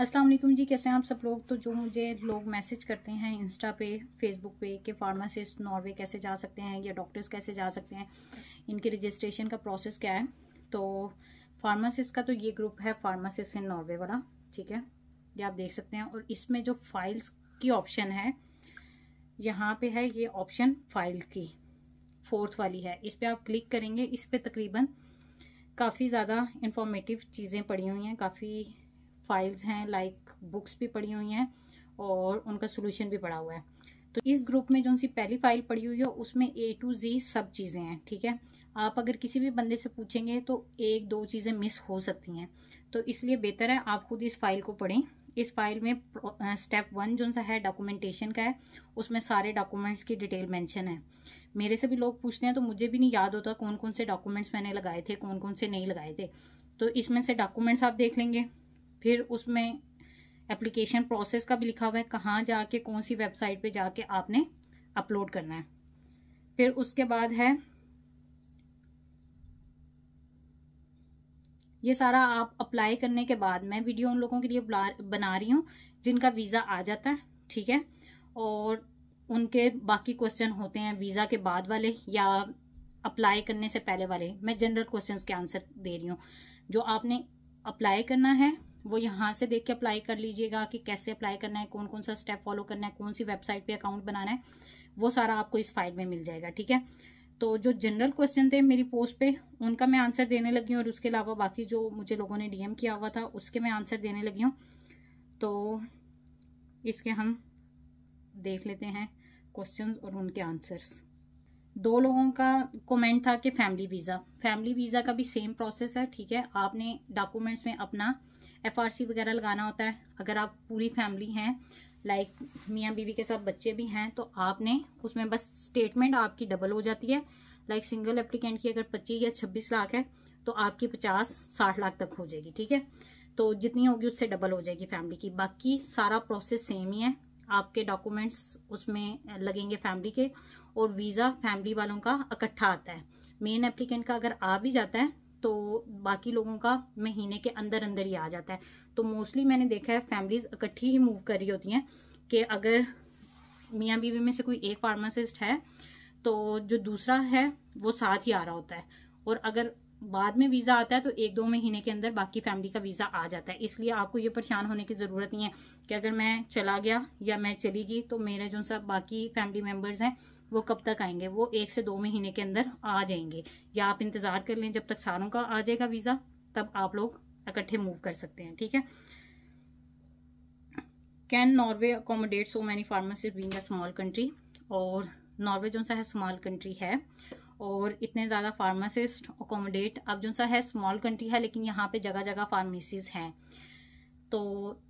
अस्सलाम वालेकुम जी कैसे हैं आप सब लोग तो जो मुझे लोग मैसेज करते हैं इंस्टा पे फेसबुक पे कि फार्मासिस्ट नॉर्वे कैसे जा सकते हैं या डॉक्टर्स कैसे जा सकते हैं इनकी रजिस्ट्रेशन का प्रोसेस क्या है तो फार्मासिस्ट का तो ये ग्रुप है फार्मासिस्ट इन नॉर्वे वाला ठीक है ये आप देख सकते हैं और इसमें जो फाइल्स की ऑप्शन है यहाँ पर है ये ऑप्शन फाइल की फोर्थ वाली है इस पर आप क्लिक करेंगे इस पर तकरीबन काफ़ी ज़्यादा इंफॉर्मेटिव चीज़ें पड़ी हुई हैं काफ़ी फाइल्स हैं लाइक बुक्स भी पड़ी हुई हैं और उनका सोल्यूशन भी पड़ा हुआ है तो इस ग्रुप में जो सी पहली फाइल पड़ी हुई है उसमें ए टू जी सब चीज़ें हैं ठीक है आप अगर किसी भी बंदे से पूछेंगे तो एक दो चीज़ें मिस हो सकती हैं तो इसलिए बेहतर है आप खुद इस फाइल को पढ़ें इस फाइल में स्टेप वन जो सा है डॉक्यूमेंटेशन का है उसमें सारे डॉक्यूमेंट्स की डिटेल मेंशन है मेरे से भी लोग पूछते हैं तो मुझे भी नहीं याद होता कौन कौन से डॉक्यूमेंट्स मैंने लगाए थे कौन कौन से नहीं लगाए थे तो इसमें से डॉक्यूमेंट्स आप देख लेंगे फिर उसमें एप्लीकेशन प्रोसेस का भी लिखा हुआ है कहाँ जाके कौन सी वेबसाइट पे जाके आपने अपलोड करना है फिर उसके बाद है ये सारा आप अप्लाई करने के बाद मैं वीडियो उन लोगों के लिए बना रही हूँ जिनका वीज़ा आ जाता है ठीक है और उनके बाकी क्वेश्चन होते हैं वीज़ा के बाद वाले या अप्लाई करने से पहले वाले मैं जनरल क्वेश्चंस के आंसर दे रही हूँ जो आपने अप्लाई करना है वो यहाँ से देख के अप्लाई कर लीजिएगा कि कैसे अप्लाई करना है कौन कौन सा स्टेप फॉलो करना है कौन सी वेबसाइट पे अकाउंट बनाना है वो सारा आपको इस फाइल में मिल जाएगा ठीक है तो जो जनरल क्वेश्चन थे मेरी पोस्ट पे उनका मैं आंसर देने लगी हूँ और उसके अलावा बाकी जो मुझे लोगों ने डीएम किया हुआ था उसके मैं आंसर देने लगी हूँ तो इसके हम देख लेते हैं क्वेश्चंस और उनके आंसर्स दो लोगों का कमेंट था कि फैमिली वीज़ा फैमिली वीज़ा का भी सेम प्रोसेस है ठीक है आपने डॉक्यूमेंट्स में अपना एफ वगैरह लगाना होता है अगर आप पूरी फैमिली हैं लाइक मियाँ बीवी के साथ बच्चे भी हैं तो आपने उसमें बस स्टेटमेंट आपकी डबल हो जाती है लाइक सिंगल एप्लीकेंट की अगर पच्चीस या छब्बीस लाख है तो आपकी पचास साठ लाख तक हो जाएगी ठीक है तो जितनी होगी उससे डबल हो जाएगी फैमिली की बाकी सारा प्रोसेस सेम ही है आपके डॉक्यूमेंट्स उसमें लगेंगे फैमिली के और वीज़ा फैमिली वालों का इकट्ठा आता है मेन एप्लीकेंट का अगर आ भी जाता है तो बाकी लोगों का महीने के अंदर अंदर ही आ जाता है तो मोस्टली मैंने देखा है फैमिलीज इकट्ठी ही मूव कर रही होती हैं कि अगर मियाँ बीवी में से कोई एक फार्मासिस्ट है तो जो दूसरा है वो साथ ही आ रहा होता है और अगर बाद में वीज़ा आता है तो एक दो महीने के अंदर बाकी फैमिली का वीज़ा आ जाता है इसलिए आपको ये परेशान होने की ज़रूरत नहीं है कि अगर मैं चला गया या मैं चली गई तो मेरे जो सब बाकी फैमिली मेम्बर्स हैं वो कब तक आएंगे वो एक से दो महीने के अंदर आ जाएंगे या आप इंतज़ार कर लें जब तक सारों का आ जाएगा वीज़ा तब आप लोग इकट्ठे मूव कर सकते हैं ठीक है can Norway accommodate so many farmers being small country और नॉर्वे जो सा है स्मॉल कंट्री है और इतने ज़्यादा फार्मासिस्ट अकोमोडेट अब जो सा है स्मॉल कंट्री है लेकिन यहाँ पे जगह जगह फार्मेसीज हैं तो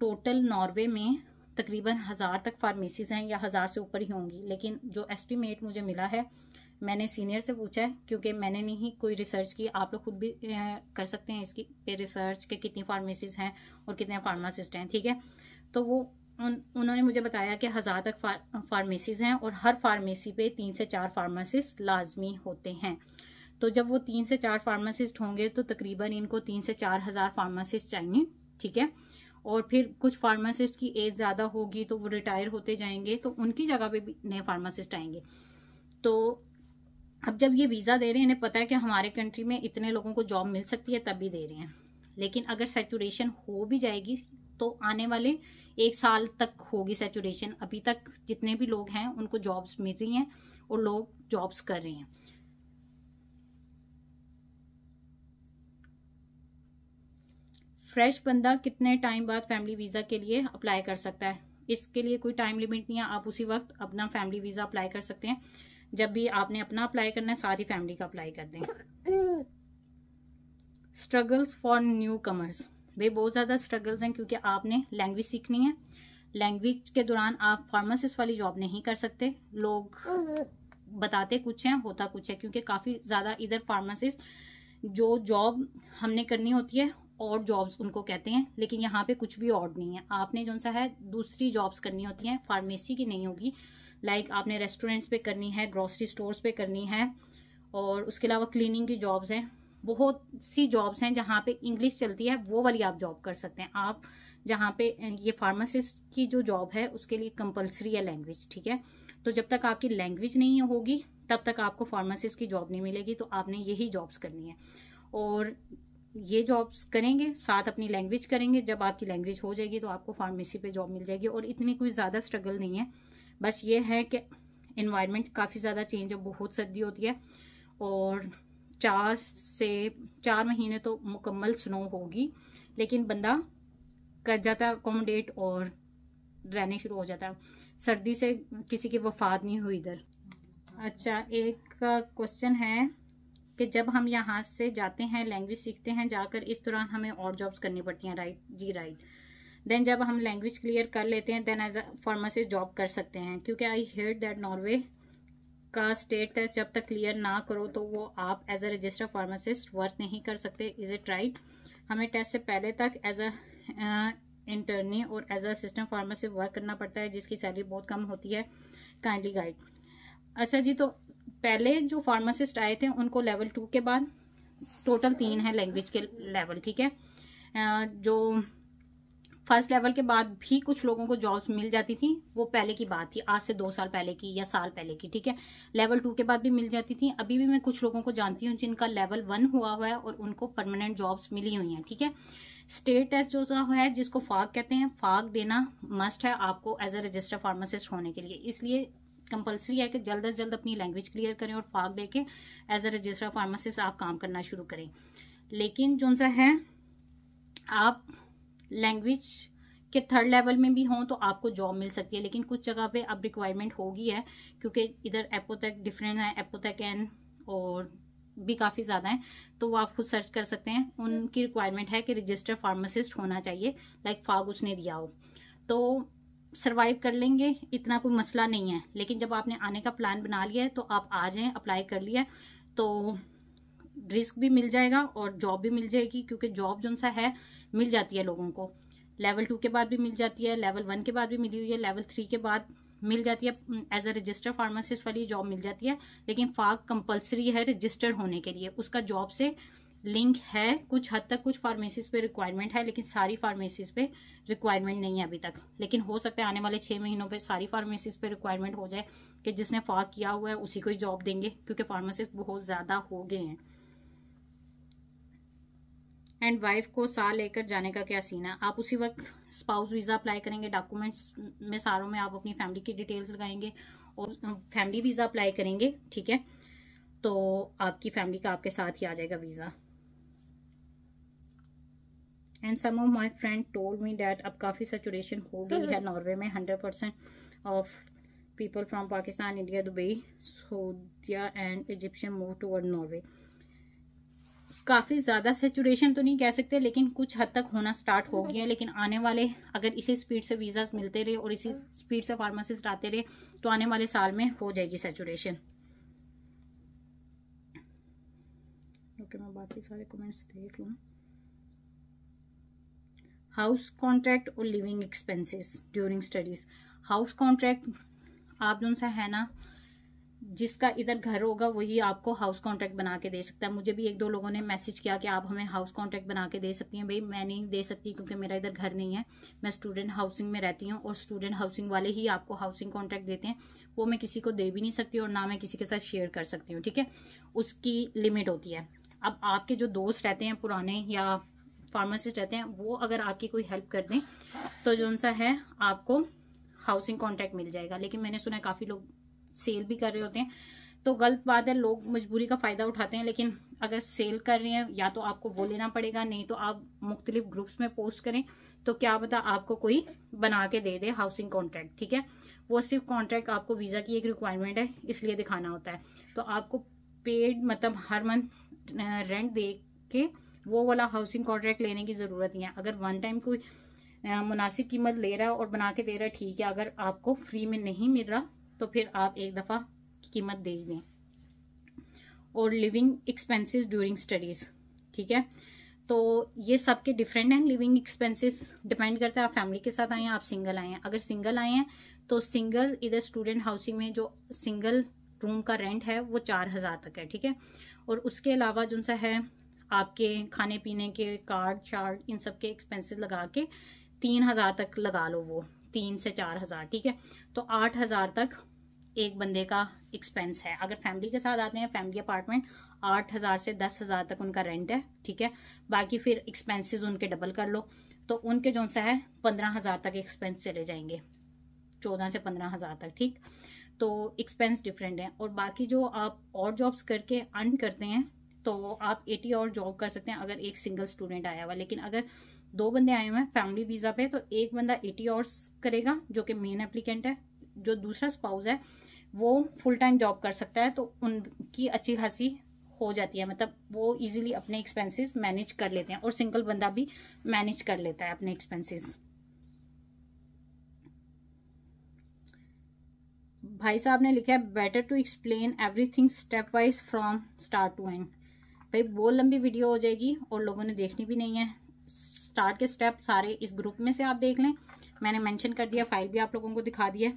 टोटल नॉर्वे में तकरीबन हज़ार तक फार्मेसीज हैं या हज़ार से ऊपर ही होंगी लेकिन जो एस्टिमेट मुझे मिला है मैंने सीनियर से पूछा है क्योंकि मैंने नहीं कोई रिसर्च की आप लोग खुद भी कर सकते हैं इसकी पे रिसर्च के कितनी फार्मेसीज हैं और कितने फार्मासिस्ट हैं ठीक है तो वो उन, उन्होंने मुझे बताया कि हज़ार तक फार, फार्मेसीज हैं और हर फार्मेसी पे तीन से चार फार्मासिस्ट लाजमी होते हैं तो जब वो तीन से चार फार्मासिस्ट होंगे तो तकरीबन इनको तीन से चार हज़ार फार्मासिस्ट चाहिए ठीक है और फिर कुछ फार्मासिस्ट की एज ज़्यादा होगी तो वो रिटायर होते जाएंगे तो उनकी जगह पे भी नए फार्मासिस्ट आएंगे तो अब जब ये वीज़ा दे रहे हैं इन्हें पता है कि हमारे कंट्री में इतने लोगों को जॉब मिल सकती है तब भी दे रहे हैं लेकिन अगर सेचुरेशन हो भी जाएगी तो आने वाले एक साल तक होगी सेचुरेशन अभी तक जितने भी लोग हैं उनको जॉब्स मिल रही हैं और लोग जॉब्स कर रहे हैं फ्रेश बंदा कितने टाइम बाद फैमिली वीज़ा के लिए अप्लाई कर सकता है इसके लिए कोई टाइम लिमिट नहीं है आप उसी वक्त अपना फैमिली वीज़ा अप्लाई कर सकते हैं जब भी आपने अपना अप्लाई करना है साथ ही फैमिली का अप्लाई कर दें स्ट्रगल्स फॉर न्यू कमर्स भाई बहुत ज़्यादा स्ट्रगल्स हैं क्योंकि आपने लैंग्वेज सीखनी है लैंग्वेज के दौरान आप फार्मासिस्ट वाली जॉब नहीं कर सकते लोग बताते कुछ हैं होता कुछ है क्योंकि काफ़ी ज़्यादा इधर फार्मासिस्ट जो जॉब हमने करनी होती है और जॉब्स उनको कहते हैं लेकिन यहाँ पे कुछ भी और नहीं है आपने जो सा है दूसरी जॉब्स करनी होती हैं फार्मेसी की नहीं होगी लाइक आपने रेस्टोरेंट्स पे करनी है ग्रॉसरी स्टोर्स पे करनी है और उसके अलावा क्लीनिंग की जॉब्स हैं बहुत सी जॉब्स हैं जहाँ पे इंग्लिश चलती है वो वाली आप जॉब कर सकते हैं आप जहाँ पे ये फार्मासिस्ट की जो जॉब है उसके लिए कंपलसरी है लैंग्वेज ठीक है तो जब तक आपकी लैंग्वेज नहीं होगी तब तक आपको फार्मासिस्ट की जॉब नहीं मिलेगी तो आपने यही जॉब्स करनी है और ये जॉब्स करेंगे साथ अपनी लैंग्वेज करेंगे जब आपकी लैंग्वेज हो जाएगी तो आपको फार्मेसी पे जॉब मिल जाएगी और इतनी कोई ज़्यादा स्ट्रगल नहीं है बस ये है कि इन्वायरमेंट काफ़ी ज़्यादा चेंज है बहुत सर्दी होती है और चार से चार महीने तो मुकम्मल स्नो होगी लेकिन बंदा कर जाता अकोमोडेट और रहने शुरू हो जाता सर्दी से किसी की वफात नहीं हुई इधर अच्छा एक क्वेश्चन है कि जब हम यहाँ से जाते हैं लैंग्वेज सीखते हैं जाकर इस दौरान हमें और जॉब्स करनी पड़ती हैं राइट जी राइट देन जब हम लैंग्वेज क्लियर कर लेते हैं then as a pharmacist job कर सकते हैं क्योंकि आई हेयर दैट नॉर्वे का स्टेट टेस्ट जब तक क्लियर ना करो तो वो आप as a register pharmacist work नहीं कर सकते इज इट राइट हमें टेस्ट से पहले तक एज अ इंटर्नी और as a assistant pharmacist work करना पड़ता है जिसकी सैलरी बहुत कम होती है काइंडली गाइड अच्छा जी तो पहले जो फार्मासिस्ट आए थे उनको लेवल टू के बाद टोटल तीन है लैंग्वेज के लेवल ठीक है uh, जो फर्स्ट लेवल के बाद भी कुछ लोगों को जॉब्स मिल जाती थी वो पहले की बात थी आज से दो साल पहले की या साल पहले की ठीक है लेवल टू के बाद भी मिल जाती थी अभी भी मैं कुछ लोगों को जानती हूँ जिनका लेवल वन हुआ हुआ है और उनको परमानेंट जॉब्स मिली हुई हैं ठीक है स्टेट टेस्ट जो है जिसको फाग कहते हैं फाग देना मस्ट है आपको एज ए रजिस्टर फार्मासिस्ट होने के लिए इसलिए कंपलसरी है कि जल्द अज जल्द अपनी लैंग्वेज क्लियर करें और फाग दे के एज ए रजिस्टर फार्मासिस्ट आप काम करना शुरू करें लेकिन जो सा है आप लैंग्वेज के थर्ड लेवल में भी हों तो आपको जॉब मिल सकती है लेकिन कुछ जगह पे अब रिक्वायरमेंट होगी है क्योंकि इधर एपोथेक डिफरेंट है एपोथेक एन और भी काफ़ी ज़्यादा हैं तो वो आप खुद सर्च कर सकते हैं उनकी रिक्वायरमेंट है कि रजिस्टर फार्मासिस्ट होना चाहिए लाइक फाग उसने दिया हो तो सर्वाइव कर लेंगे इतना कोई मसला नहीं है लेकिन जब आपने आने का प्लान बना लिया है तो आप आ जाएं अप्लाई कर लिया तो रिस्क भी मिल जाएगा और जॉब भी मिल जाएगी क्योंकि जॉब जो सा है मिल जाती है लोगों को लेवल टू के बाद भी मिल जाती है लेवल वन के बाद भी मिली हुई है लेवल थ्री के बाद मिल जाती है एज अ रजिस्टर फार्मासिस्ट वाली जॉब मिल जाती है लेकिन फाग कंपलसरी है रजिस्टर्ड होने के लिए उसका जॉब से लिंक है कुछ हद तक कुछ फार्मेसीज पे रिक्वायरमेंट है लेकिन सारी फार्मेसीज पे रिक्वायरमेंट नहीं है अभी तक लेकिन हो सकता है आने वाले छः महीनों पे सारी फार्मेसीज पे रिक्वायरमेंट हो जाए कि जिसने फाग किया हुआ है उसी को ही जॉब देंगे क्योंकि फार्मासिस्ट बहुत ज़्यादा हो गए हैं एंड वाइफ को साथ लेकर जाने का क्या सीन है आप उसी वक्त स्पाउस वीज़ा अप्लाई करेंगे डॉक्यूमेंट्स में सारों में आप अपनी फैमिली की डिटेल्स लगाएंगे और फैमिली वीज़ा अप्लाई करेंगे ठीक है तो आपकी फैमिली का आपके साथ ही आ जाएगा visa and some of my friend told me that अब काफ़ी सेचुरेशन हो गई है नॉर्वे में hundred percent of people from Pakistan India Dubai Saudia and Egyptian move toward Norway काफ़ी ज़्यादा सेचुरेशन तो नहीं कह सकते लेकिन कुछ हद तक होना स्टार्ट हो गया है लेकिन आने वाले अगर इसी स्पीड से वीज़ा मिलते रहे और इसी स्पीड से फार्मासिस्ट आते रहे तो आने वाले साल में हो जाएगी सेचुरेशन ओके मैं बाकी सारे कमेंट्स देख लूँ हाउस कॉन्ट्रैक्ट और living expenses during studies house contract आप जो सा है ना जिसका इधर घर होगा वही आपको हाउस कॉन्ट्रैक्ट बना के दे सकता है मुझे भी एक दो लोगों ने मैसेज किया कि आप हमें हाउस कॉन्ट्रैक्ट बना के दे सकती हैं भाई मैं नहीं दे सकती क्योंकि मेरा इधर घर नहीं है मैं स्टूडेंट हाउसिंग में रहती हूँ और स्टूडेंट हाउसिंग वाले ही आपको हाउसिंग कॉन्ट्रैक्ट देते हैं वो मैं किसी को दे भी नहीं सकती और ना मैं किसी के साथ शेयर कर सकती हूँ ठीक है उसकी लिमिट होती है अब आपके जो दोस्त रहते हैं पुराने या फार्मासिस्ट रहते हैं वो अगर आपकी कोई हेल्प कर दें तो जो सा है आपको हाउसिंग कॉन्ट्रैक्ट मिल जाएगा लेकिन मैंने सुना है काफ़ी लोग सेल भी कर रहे होते हैं तो गलत बात है लोग मजबूरी का फ़ायदा उठाते हैं लेकिन अगर सेल कर रहे हैं या तो आपको वो लेना पड़ेगा नहीं तो आप मुख्तलिफ ग्रुप्स में पोस्ट करें तो क्या पता आपको कोई बना के दे दे हाउसिंग कॉन्ट्रैक्ट ठीक है वो सिर्फ कॉन्ट्रैक्ट आपको वीज़ा की एक रिक्वायरमेंट है इसलिए दिखाना होता है तो आपको पेड मतलब हर मंथ रेंट दे के वो वाला हाउसिंग कॉन्ट्रैक्ट लेने की ज़रूरत नहीं है अगर वन टाइम कोई मुनासिब कीमत ले रहा है और बना के दे रहा है ठीक है अगर आपको फ्री में नहीं मिल रहा तो फिर आप एक दफ़ा कीमत दे दें और लिविंग एक्सपेंसेस ड्यूरिंग स्टडीज़ ठीक है तो ये सब के डिफरेंट हैं लिविंग एक्सपेंसेस डिपेंड करता है आप फैमिली के साथ आए हैं आप सिंगल आए हैं अगर सिंगल आए हैं तो सिंगल इधर स्टूडेंट हाउसिंग में जो सिंगल रूम का रेंट है वो चार हज़ार तक है ठीक है और उसके अलावा जो सा है आपके खाने पीने के कार्ड शार्ड इन सब के लगा के तीन हज़ार तक लगा लो वो तीन से चार हज़ार ठीक है तो आठ हज़ार तक एक बंदे का एक्सपेंस है अगर फैमिली के साथ आते हैं फैमिली अपार्टमेंट आठ हज़ार से दस हज़ार तक उनका रेंट है ठीक है बाकी फिर एक्सपेंसेस उनके डबल कर लो तो उनके जो सा है पंद्रह हज़ार तक एक्सपेंस चले जाएंगे चौदह से पंद्रह हज़ार तक ठीक तो एक्सपेंस डिफरेंट है और बाकी जो आप और जॉब्स करके अर्न करते हैं तो आप एटी और जॉब कर सकते हैं अगर एक सिंगल स्टूडेंट आया हुआ लेकिन अगर दो बंदे आए हुए हैं फैमिली वीज़ा पे तो एक बंदा एटी आवर्स करेगा जो कि मेन एप्लीकेंट है जो दूसरा स्पाउस है वो फुल टाइम जॉब कर सकता है तो उनकी अच्छी खासी हो जाती है मतलब वो इजीली अपने एक्सपेंसेस मैनेज कर लेते हैं और सिंगल बंदा भी मैनेज कर लेता है अपने एक्सपेंसेस भाई साहब ने लिखा है better to explain everything step wise from start to end भाई बहुत लंबी वीडियो हो जाएगी और लोगों ने देखनी भी नहीं है स्टार्ट के स्टेप सारे इस ग्रुप में से आप देख लें मैंने मेंशन कर दिया फाइल भी आप लोगों को दिखा दिया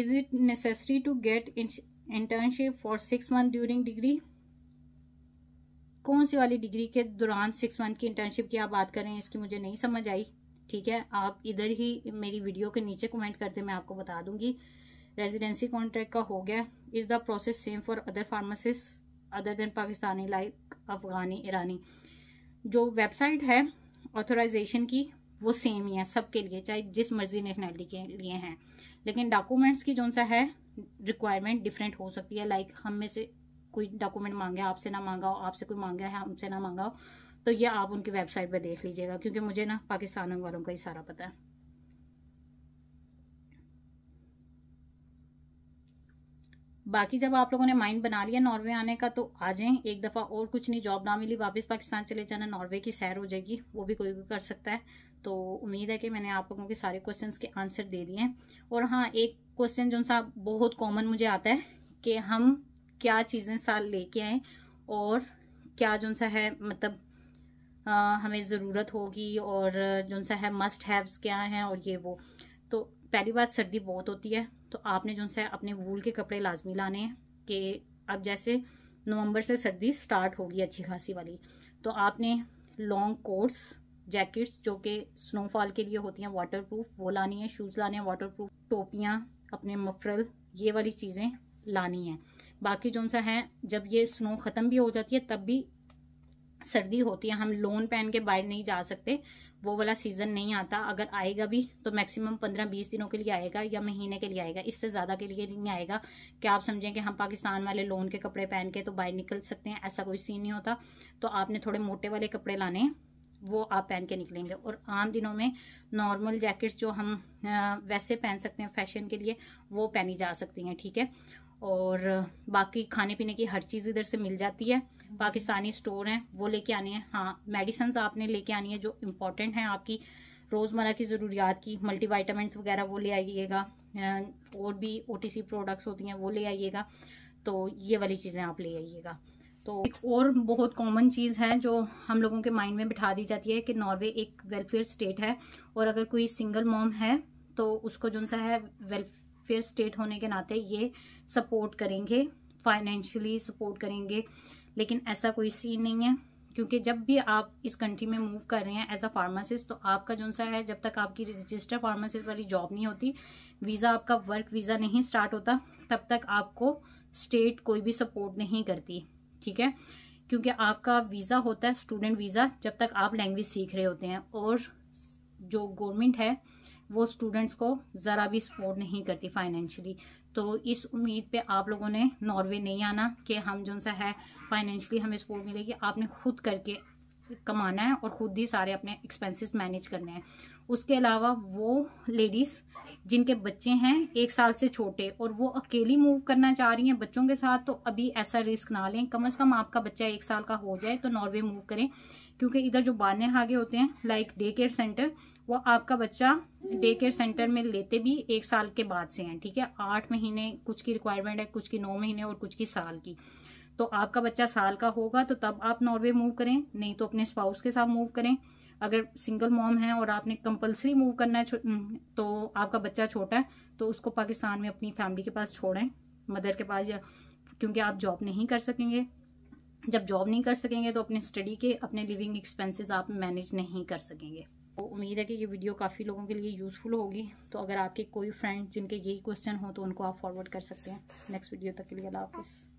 is it necessary to get internship for six month during degree कौन सी वाली डिग्री के दौरान सिक्स मंथ की इंटर्नशिप की आप बात करें इसकी मुझे नहीं समझ आई ठीक है आप इधर ही मेरी वीडियो के नीचे कमेंट करते मैं आपको बता दूंगी रेजिडेंसी कॉन्ट्रैक्ट का हो गया is the process same for other pharmacist other than Pakistani like Afghani Irani जो वेबसाइट है ऑथोराइजेशन की वो सेम ही है सबके लिए चाहे जिस मर्जी नेशनैलिटी के लिए हैं लेकिन डॉक्यूमेंट्स की जो सा है रिक्वायरमेंट डिफरेंट हो सकती है लाइक हम में से कोई डॉक्यूमेंट मांगे आपसे ना मांगा हो आपसे कोई मांगा है हमसे ना मांगा हो तो ये आप उनकी वेबसाइट पर देख लीजिएगा क्योंकि मुझे ना पाकिस्तान वालों का ही सारा पता है बाकी जब आप लोगों ने माइंड बना लिया नॉर्वे आने का तो आ जाए एक दफ़ा और कुछ नहीं जॉब ना मिली वापस पाकिस्तान चले जाना नॉर्वे की सैर हो जाएगी वो भी कोई भी कर सकता है तो उम्मीद है कि मैंने आप लोगों के सारे क्वेश्चन के आंसर दे दिए हैं और हाँ एक क्वेश्चन जो सा बहुत कॉमन मुझे आता है कि हम क्या चीज़ें साल लेके आए और क्या जो सा है मतलब आ, हमें ज़रूरत होगी और जो सा है मस्ट हैव्स क्या हैं और ये वो पहली बात सर्दी बहुत होती है तो आपने जो सा अपने वूल के कपड़े लाजमी लाने हैं कि अब जैसे नवंबर से सर्दी स्टार्ट होगी अच्छी खासी वाली तो आपने लॉन्ग कोट्स जैकेट्स जो कि स्नोफॉल के लिए होती हैं वाटरप्रूफ वो लानी है शूज़ लाने हैं प्रूफ टोपियाँ अपने मफरल ये वाली चीज़ें लानी हैं बाकी जो सा है जब ये स्नो ख़त्म भी हो जाती है तब भी सर्दी होती है हम लोन पहन के बाहर नहीं जा सकते वो वाला सीज़न नहीं आता अगर आएगा भी तो मैक्सिमम पंद्रह बीस दिनों के लिए आएगा या महीने के लिए आएगा इससे ज़्यादा के लिए नहीं आएगा क्या आप समझें कि हम पाकिस्तान वाले लोन के कपड़े पहन के तो बाहर निकल सकते हैं ऐसा कोई सीन नहीं होता तो आपने थोड़े मोटे वाले कपड़े लाने वो आप पहन के निकलेंगे और आम दिनों में नॉर्मल जैकेट्स जो हम वैसे पहन सकते हैं फैशन के लिए वो पहनी जा सकती हैं ठीक है और बाकी खाने पीने की हर चीज़ इधर से मिल जाती है पाकिस्तानी स्टोर हैं वो लेके आने हैं हाँ मेडिसन आपने लेके आनी है जो इम्पोर्टेंट हैं आपकी रोज़मर्रा की ज़रूरियात की मल्टी वगैरह वो ले आइएगा और भी ओ प्रोडक्ट्स होती हैं वो ले आइएगा तो ये वाली चीज़ें आप ले आइएगा तो एक और बहुत कॉमन चीज़ है जो हम लोगों के माइंड में बिठा दी जाती है कि नॉर्वे एक वेलफेयर स्टेट है और अगर कोई सिंगल मॉम है तो उसको जो सा है वेलफेयर फेयर स्टेट होने के नाते ये सपोर्ट करेंगे फाइनेंशियली सपोर्ट करेंगे लेकिन ऐसा कोई सीन नहीं है क्योंकि जब भी आप इस कंट्री में मूव कर रहे हैं एज अ फार्मासिस्ट तो आपका जो सा है जब तक आपकी रजिस्टर फार्मासिस्ट वाली जॉब नहीं होती वीज़ा आपका वर्क वीज़ा नहीं स्टार्ट होता तब तक आपको स्टेट कोई भी सपोर्ट नहीं करती ठीक है क्योंकि आपका वीज़ा होता है स्टूडेंट वीज़ा जब तक आप लैंग्वेज सीख रहे होते हैं और जो गवर्नमेंट है वो स्टूडेंट्स को ज़रा भी सपोर्ट नहीं करती फाइनेंशियली तो इस उम्मीद पे आप लोगों ने नॉर्वे नहीं आना कि हम जो सा है फाइनेंशियली हमें सपोर्ट मिलेगी आपने खुद करके कमाना है और ख़ुद ही सारे अपने एक्सपेंसेस मैनेज करने हैं उसके अलावा वो लेडीज़ जिनके बच्चे हैं एक साल से छोटे और वो अकेली मूव करना चाह रही हैं बच्चों के साथ तो अभी ऐसा रिस्क ना लें कम अज़ कम आपका बच्चा एक साल का हो जाए तो नॉर्वे मूव करें क्योंकि इधर जो बारने आगे होते हैं लाइक डे केयर सेंटर वो आपका बच्चा डे केयर सेंटर में लेते भी एक साल के बाद से हैं ठीक है आठ महीने कुछ की रिक्वायरमेंट है कुछ की नौ महीने और कुछ की साल की तो आपका बच्चा साल का होगा तो तब आप नॉर्वे मूव करें नहीं तो अपने स्पाउस के साथ मूव करें अगर सिंगल मॉम है और आपने कंपलसरी मूव करना है हम्म, तो आपका बच्चा छोटा है तो उसको पाकिस्तान में अपनी फैमिली के पास छोड़ें मदर के पास या क्योंकि आप जॉब नहीं कर सकेंगे जब जॉब नहीं कर सकेंगे तो अपने स्टडी के अपने लिविंग एक्सपेंसेस आप मैनेज नहीं कर सकेंगे तो उम्मीद है कि ये वीडियो काफ़ी लोगों के लिए यूज़फुल होगी तो अगर आपके कोई फ्रेंड जिनके यही क्वेश्चन हो तो उनको आप फॉरवर्ड कर सकते हैं नेक्स्ट वीडियो तक के लिए अल्लाह हाफिज़